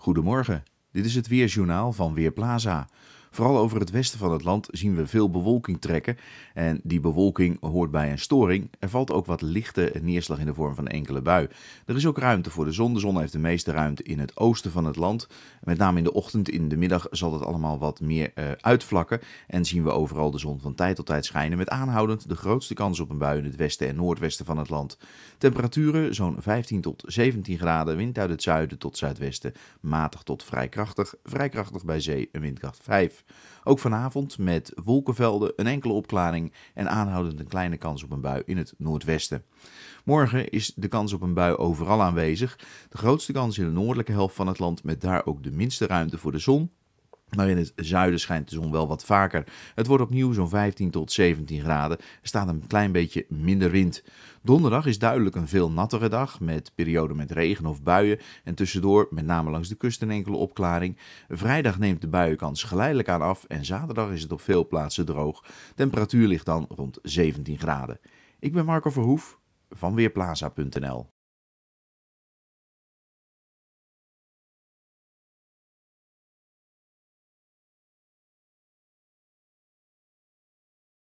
Goedemorgen, dit is het Weerjournaal van Weerplaza. Vooral over het westen van het land zien we veel bewolking trekken. En die bewolking hoort bij een storing. Er valt ook wat lichte neerslag in de vorm van enkele bui. Er is ook ruimte voor de zon. De zon heeft de meeste ruimte in het oosten van het land. Met name in de ochtend, in de middag zal het allemaal wat meer eh, uitvlakken. En zien we overal de zon van tijd tot tijd schijnen. Met aanhoudend de grootste kans op een bui in het westen en noordwesten van het land. Temperaturen zo'n 15 tot 17 graden. Wind uit het zuiden tot zuidwesten. Matig tot vrij krachtig. Vrij krachtig bij zee een windkracht 5. Ook vanavond met wolkenvelden, een enkele opklaring en aanhoudend een kleine kans op een bui in het noordwesten. Morgen is de kans op een bui overal aanwezig. De grootste kans in de noordelijke helft van het land met daar ook de minste ruimte voor de zon. Maar in het zuiden schijnt de zon wel wat vaker. Het wordt opnieuw zo'n 15 tot 17 graden. Er staat een klein beetje minder wind. Donderdag is duidelijk een veel nattere dag met perioden met regen of buien en tussendoor met name langs de kust een enkele opklaring. Vrijdag neemt de buienkans geleidelijk aan af en zaterdag is het op veel plaatsen droog. Temperatuur ligt dan rond 17 graden. Ik ben Marco Verhoef van Weerplaza.nl.